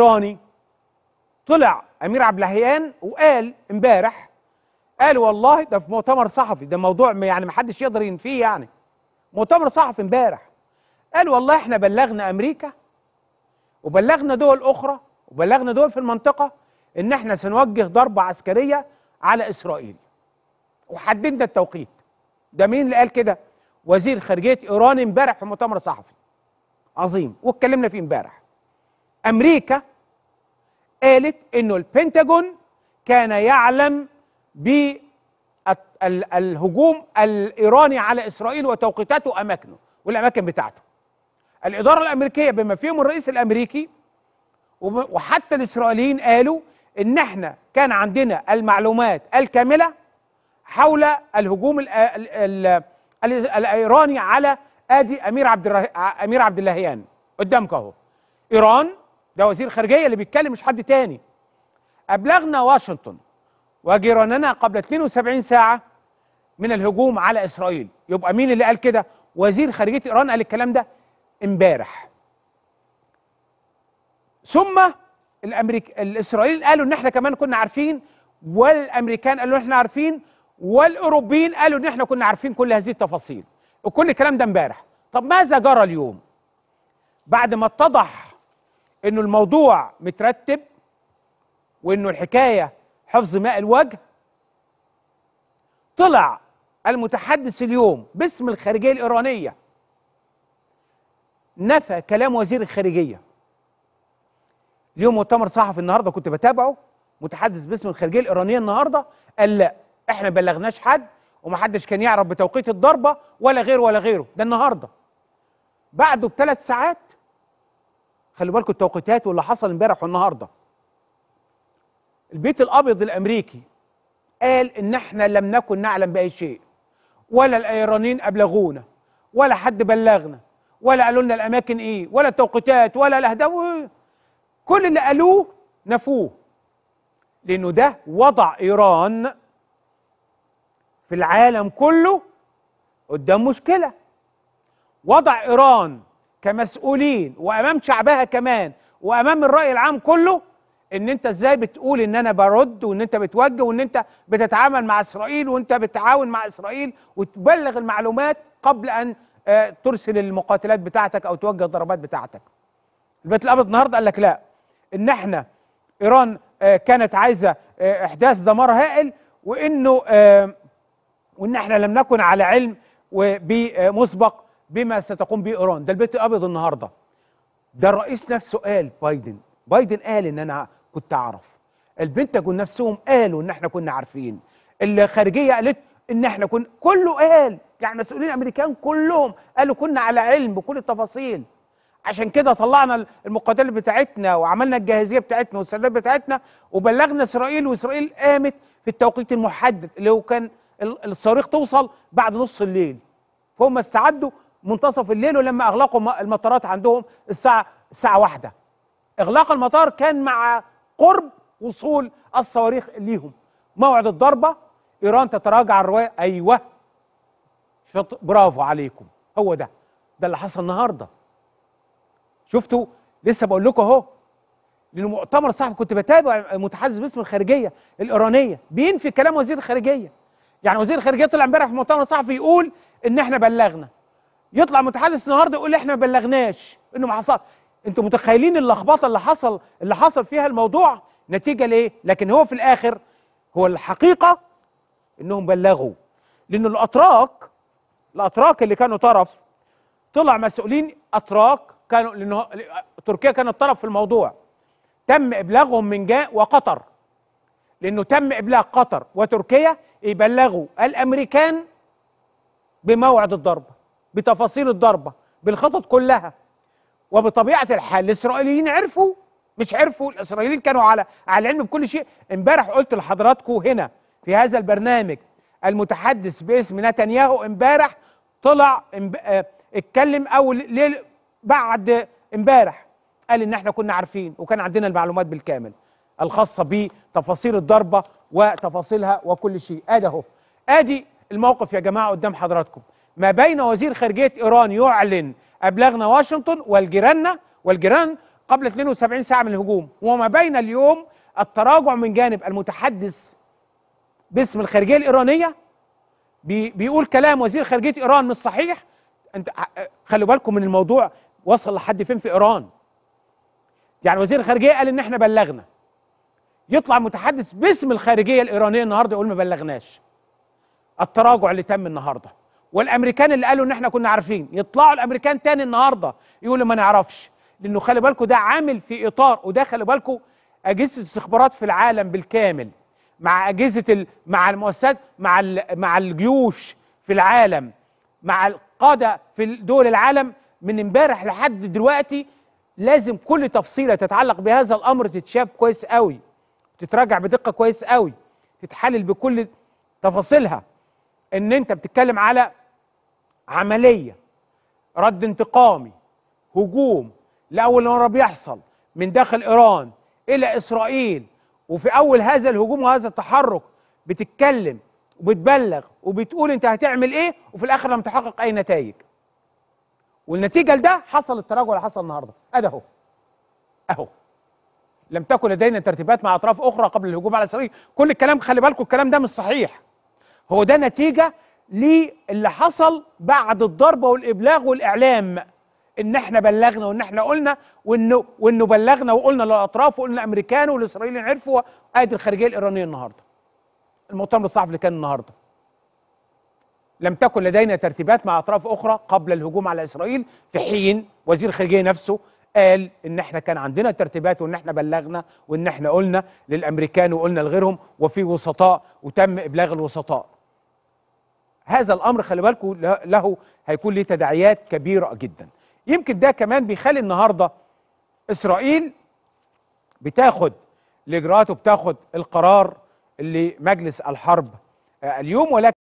الايراني طلع امير عبد الهيان وقال امبارح قال والله ده في مؤتمر صحفي ده موضوع يعني ما حدش يقدر ينفيه يعني مؤتمر صحفي امبارح قال والله احنا بلغنا امريكا وبلغنا دول اخرى وبلغنا دول في المنطقه ان احنا سنوجه ضربه عسكريه على اسرائيل وحددنا التوقيت ده مين اللي قال كده وزير خارجيه ايران امبارح في مؤتمر صحفي عظيم واتكلمنا فيه امبارح أمريكا قالت إنه البنتاجون كان يعلم بالهجوم الإيراني على إسرائيل وتوقيتاته وأماكنه والأماكن بتاعته الإدارة الأمريكية بما فيهم الرئيس الأمريكي وحتى الإسرائيليين قالوا إن إحنا كان عندنا المعلومات الكاملة حول الهجوم ال ال الإيراني على آدي أمير عبد أمير عبد اللهيان قدامك أهو إيران ده وزير خارجيه اللي بيتكلم مش حد تاني ابلغنا واشنطن وجيراننا قبل 72 ساعه من الهجوم على اسرائيل يبقى مين اللي قال كده وزير خارجيه ايران قال الكلام ده امبارح ثم الامريك الاسرائيل قالوا ان احنا كمان كنا عارفين والامريكان قالوا احنا عارفين والاوروبيين قالوا ان احنا كنا عارفين كل هذه التفاصيل وكل الكلام ده امبارح طب ماذا جرى اليوم بعد ما اتضح انه الموضوع مترتب وانه الحكايه حفظ ماء الوجه طلع المتحدث اليوم باسم الخارجيه الايرانيه نفى كلام وزير الخارجيه اليوم مؤتمر صحفي النهارده كنت بتابعه متحدث باسم الخارجيه الايرانيه النهارده قال لا احنا بلغناش حد ومحدش كان يعرف بتوقيت الضربه ولا غيره ولا غيره ده النهارده بعده بثلاث ساعات خلي بالكم التوقيتات واللي حصل امبارح والنهارده البيت الابيض الامريكي قال ان احنا لم نكن نعلم باي شيء ولا الايرانيين ابلغونا ولا حد بلغنا ولا قالوا لنا الاماكن ايه ولا التوقيتات ولا الاهداف كل اللي قالوه نفوه لانه ده وضع ايران في العالم كله قدام مشكله وضع ايران كمسؤولين وامام شعبها كمان وامام الراي العام كله ان انت ازاي بتقول ان انا برد وان انت بتوجه وان انت بتتعامل مع اسرائيل وانت بتعاون مع اسرائيل وتبلغ المعلومات قبل ان آه، ترسل المقاتلات بتاعتك او توجه الضربات بتاعتك. البيت الابيض النهارده قال لك لا ان احنا ايران آه، كانت عايزه آه، احداث دمار هائل وانه وان احنا لم نكن على علم بمسبق بما ستقوم به ايران ده البيت الابيض النهارده ده الرئيس نفسه قال بايدن بايدن قال ان انا كنت اعرف البنتاجون نفسهم قالوا ان احنا كنا عارفين الخارجيه قالت ان احنا كنا كله قال يعني مسؤولين امريكان كلهم قالوا كنا على علم بكل التفاصيل عشان كده طلعنا المقاتلات بتاعتنا وعملنا الجاهزيه بتاعتنا والسردات بتاعتنا وبلغنا اسرائيل واسرائيل قامت في التوقيت المحدد اللي هو كان الصواريخ توصل بعد نص الليل فهم استعدوا منتصف الليل ولما اغلقوا المطارات عندهم الساعه الساعه واحدة اغلاق المطار كان مع قرب وصول الصواريخ ليهم موعد الضربه ايران تتراجع الروايه ايوه شط برافو عليكم هو ده ده اللي حصل النهارده شفتوا لسه بقول لكم اهو للمؤتمر الصحفي كنت بتابع متحدث باسم الخارجيه الايرانيه بينفي كلام وزير الخارجيه يعني وزير الخارجيه طلع امبارح في مؤتمر صحفي يقول ان احنا بلغنا يطلع متحدث النهارده يقول احنا ما بلغناش انه ما حصل انتوا متخيلين اللخبطه اللي حصل اللي حصل فيها الموضوع نتيجه ليه لكن هو في الاخر هو الحقيقه انهم بلغوا لان الاتراك الاتراك اللي كانوا طرف طلع مسؤولين اتراك كانوا لان تركيا كانت طرف في الموضوع تم ابلاغهم من جاء وقطر لانه تم ابلاغ قطر وتركيا يبلغوا الامريكان بموعد الضربه بتفاصيل الضربه بالخطط كلها وبطبيعه الحال الاسرائيليين عرفوا مش عرفوا الاسرائيليين كانوا على على العلم بكل شيء امبارح قلت لحضراتكم هنا في هذا البرنامج المتحدث باسم نتنياهو امبارح طلع امب... اه اتكلم اول ليل بعد امبارح قال ان احنا كنا عارفين وكان عندنا المعلومات بالكامل الخاصه بتفاصيل الضربه وتفاصيلها وكل شيء ادي اهو ادي الموقف يا جماعه قدام حضراتكم ما بين وزير خارجية إيران يعلن أبلغنا واشنطن والجيراننا والجيران قبل 72 ساعة من الهجوم وما بين اليوم التراجع من جانب المتحدث باسم الخارجية الإيرانية بي بيقول كلام وزير خارجية إيران مش صحيح انت خلوا بالكم من الموضوع وصل لحد فين في إيران يعني وزير الخارجية قال إن إحنا بلغنا يطلع متحدث باسم الخارجية الإيرانية النهاردة يقول ما بلغناش التراجع اللي تم النهارده والامريكان اللي قالوا ان احنا كنا عارفين يطلعوا الامريكان تاني النهارده يقولوا ما نعرفش لانه خلي بالكم ده عامل في اطار وده خلي بالكم اجهزه الاستخبارات في العالم بالكامل مع اجهزه مع المؤسسات مع مع الجيوش في العالم مع القاده في دول العالم من امبارح لحد دلوقتي لازم كل تفصيله تتعلق بهذا الامر تتشاف كويس قوي تتراجع بدقه كويس قوي تتحلل بكل تفاصيلها ان انت بتتكلم على عمليه رد انتقامي هجوم لاول مره بيحصل من داخل ايران الى اسرائيل وفي اول هذا الهجوم وهذا التحرك بتتكلم وبتبلغ وبتقول انت هتعمل ايه وفي الاخر لم تحقق اي نتائج والنتيجه لده حصل التراجع اللي حصل النهارده اده اهو اهو لم تكن لدينا ترتيبات مع اطراف اخرى قبل الهجوم على اسرائيل كل الكلام خلي بالكم الكلام ده مش صحيح هو ده نتيجه للي حصل بعد الضربه والابلاغ والاعلام ان احنا بلغنا وان احنا قلنا وانه وانه بلغنا وقلنا للاطراف وقلنا الامريكان والاسرائيليين عرفوا آية الخارجيه الايرانيه النهارده المؤتمر الصحفي اللي كان النهارده لم تكن لدينا ترتيبات مع اطراف اخرى قبل الهجوم على اسرائيل في حين وزير الخارجيه نفسه قال ان احنا كان عندنا ترتيبات وان احنا بلغنا وان احنا قلنا للامريكان وقلنا لغيرهم وفي وسطاء وتم ابلاغ الوسطاء هذا الامر خلي بالكم له هيكون ليه تداعيات كبيره جدا يمكن ده كمان بيخلي النهارده اسرائيل بتاخد الاجراءات وبتاخد القرار اللي مجلس الحرب آه، اليوم ولكن